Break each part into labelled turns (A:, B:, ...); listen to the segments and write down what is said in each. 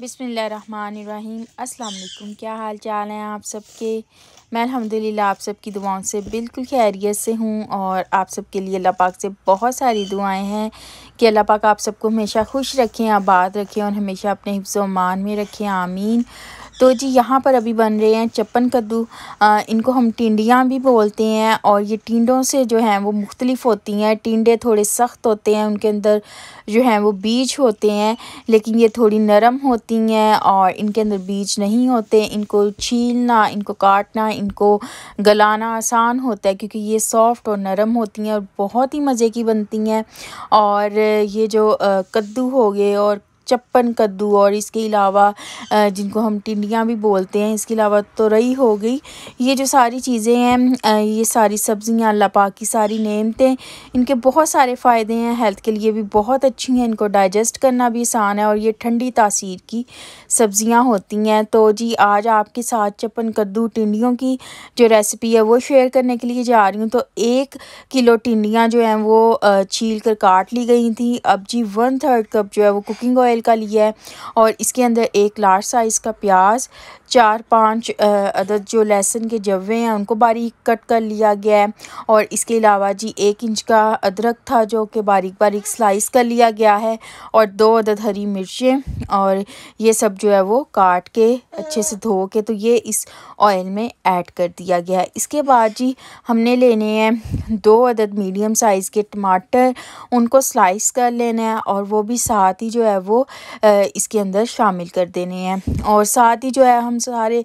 A: बिसमीम् अल्लाम क्या हाल चाल हैं आप सबके मैं अल्हम्दुलिल्लाह आप सबकी दुआओं से बिल्कुल खैरियत से हूँ और आप सबके लिए अल्लाह पाक से बहुत सारी दुआएं हैं कि अल्लाह पाक आप सबको हमेशा खुश रखें आबाद रखें और हमेशा अपने हिफ्ज़ मान में रखें आमीन तो जी यहाँ पर अभी बन रहे हैं चप्पन कद्दू इनको हम टिंडियाँ भी बोलते हैं और ये टिंडों से जो हैं वो मुख्तलिफ होती हैं टिंडे थोड़े सख्त होते हैं उनके अंदर जो हैं वो बीज होते हैं लेकिन ये थोड़ी नरम होती हैं और इनके अंदर बीज नहीं होते इनको छीलना इनको काटना इनको गलाना आसान होता है क्योंकि ये सॉफ्ट और नरम होती हैं और बहुत ही मज़े की बनती हैं और ये जो कद्दू हो गए और चप्पन कद्दू और इसके अलावा जिनको हम टिंडियाँ भी बोलते हैं इसके अलावा तुरई तो हो गई ये जो सारी चीज़ें हैं ये सारी सब्ज़ियाँ अल्लाह पाक की सारी नियमतें इनके बहुत सारे फ़ायदे हैं हेल्थ के लिए भी बहुत अच्छी हैं इनको डाइजेस्ट करना भी आसान है और ये ठंडी तासीर की सब्ज़ियाँ होती हैं तो जी आज आपके साथ चप्पन कद्दू टिंडियों की जो रेसिपी है वो शेयर करने के लिए जा रही हूँ तो एक किलो टिंडियाँ जो हैं वो छील कर काट ली गई थी अब जी वन थर्ड कप जो है वो कुकिंग ऑयल ऑयल का लिया है और इसके अंदर एक लार्ज साइज़ का प्याज चार पाँच अदद जो लहसुन के जवे हैं उनको बारीक कट कर लिया गया है और इसके अलावा जी एक इंच का अदरक था जो कि बारीक बारीक स्लाइस कर लिया गया है और दो अदद हरी मिर्चें और ये सब जो है वो काट के अच्छे से धो के तो ये इस ऑयल में ऐड कर दिया गया है इसके बाद जी हमने लेने हैं दो अदद मीडियम साइज़ के टमाटर उनको स्लाइस कर लेना है और वो भी साथ ही जो है वो इसके अंदर शामिल कर देने हैं और साथ ही जो है हम सारे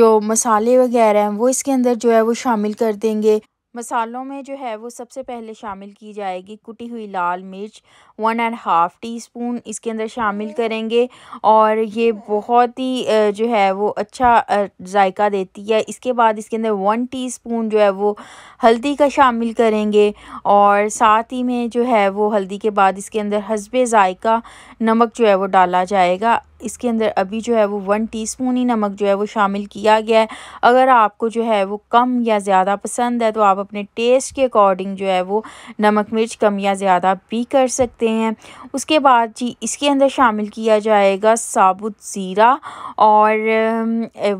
A: जो मसाले वगैरह हैं वो इसके अंदर जो है वो शामिल कर देंगे मसालों में जो है वो सबसे पहले शामिल की जाएगी कुटी हुई लाल मिर्च one and half teaspoon इसके अंदर शामिल करेंगे और ये बहुत ही जो है वो अच्छा जायका देती है इसके बाद इसके अंदर वन टीस्पून जो है वो हल्दी का शामिल करेंगे और साथ ही में जो है वो हल्दी के बाद इसके अंदर हसबे जायका नमक जो है वो डाला जाएगा इसके अंदर अभी जो है वो वन टीस्पून ही नमक जो है वो शामिल किया गया है अगर आपको जो है वो कम या ज़्यादा पसंद है तो आप अपने टेस्ट के अकॉर्डिंग जो है वो नमक मिर्च कम या ज़्यादा भी कर सकते हैं उसके बाद जी इसके अंदर शामिल किया जाएगा साबुत ज़ीरा और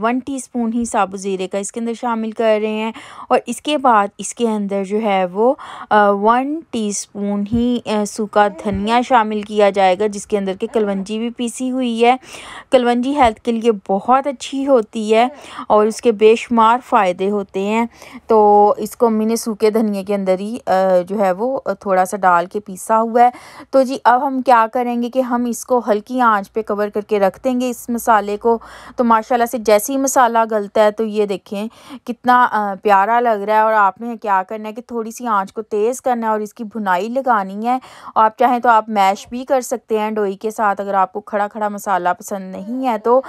A: वन टीस्पून ही साबुत ज़ीरे का इसके अंदर शामिल कर रहे हैं और इसके बाद इसके अंदर जो है वो वन टी ही सूखा धनिया शामिल किया जाएगा जिसके अंदर के कलवंजी भी पीसी हुई है है कलवंजी हेल्थ के लिए बहुत अच्छी होती है और इसके बेशुमार फ़ायदे होते हैं तो इसको मैंने सूखे धनिए के अंदर ही जो है वो थोड़ा सा डाल के पीसा हुआ है तो जी अब हम क्या करेंगे कि हम इसको हल्की आँच पर कवर करके रख देंगे इस मसाले को तो माशाला से जैसे ही मसाला गलता है तो ये देखें कितना प्यारा लग रहा है और आपने क्या करना है कि थोड़ी सी आंच को तेज़ करना है और इसकी भुनाई लगानी है और आप चाहें तो आप मैश भी कर सकते हैं डोई के साथ अगर आपको खड़ा खड़ा मसाला मसाला पसंद नहीं है तो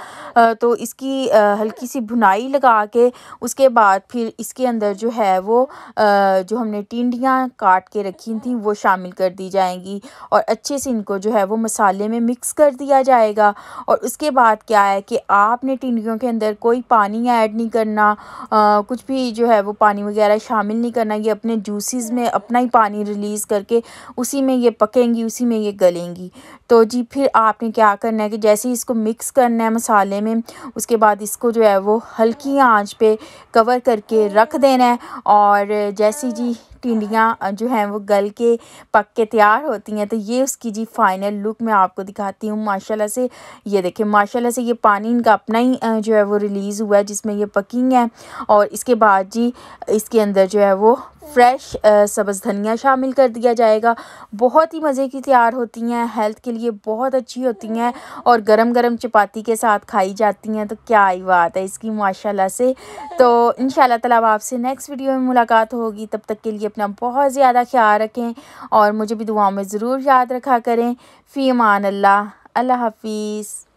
A: तो इसकी हल्की सी भुनाई लगा के उसके बाद फिर इसके अंदर जो है वो जो हमने टिंडियाँ काट के रखी थी वो शामिल कर दी जाएंगी और अच्छे से इनको जो है वो मसाले में मिक्स कर दिया जाएगा और उसके बाद क्या है कि आपने टिंडियों के अंदर कोई पानी ऐड नहीं करना कुछ भी जो है वो पानी वगैरह शामिल नहीं करना ये अपने जूसेस में अपना ही पानी रिलीज़ करके उसी में ये पकेंगी उसी में ये गलेंगी तो जी फिर आपने क्या करना है कि जैसे जैसे ही इसको मिक्स करना है मसाले में उसके बाद इसको जो है वो हल्की आंच पे कवर करके रख देना है और जैसे जी टिंडियाँ जो हैं वो गल के पक के तैयार होती हैं तो ये उसकी जी फाइनल लुक मैं आपको दिखाती हूँ माशाला से ये देखें माशा से ये पानी इनका अपना ही जो है वो रिलीज़ हुआ है जिसमें ये पकी हैं और इसके बाद जी इसके अंदर जो है वो फ्रेश सब्ज़ धनिया शामिल कर दिया जाएगा बहुत ही मज़े की तैयार होती हैं हेल्थ के लिए बहुत अच्छी होती हैं और गरम गरम चपाती के साथ खाई जाती हैं तो क्या ही बात है इसकी माशाल्लाह से तो इन ताला आपसे नेक्स्ट वीडियो में मुलाकात होगी तब तक के लिए अपना बहुत ज़्यादा ख्याल रखें और मुझे भी दुआओं में ज़रूर याद रखा करें फ़ी मान अल्लाह अल्लाह हाफिज़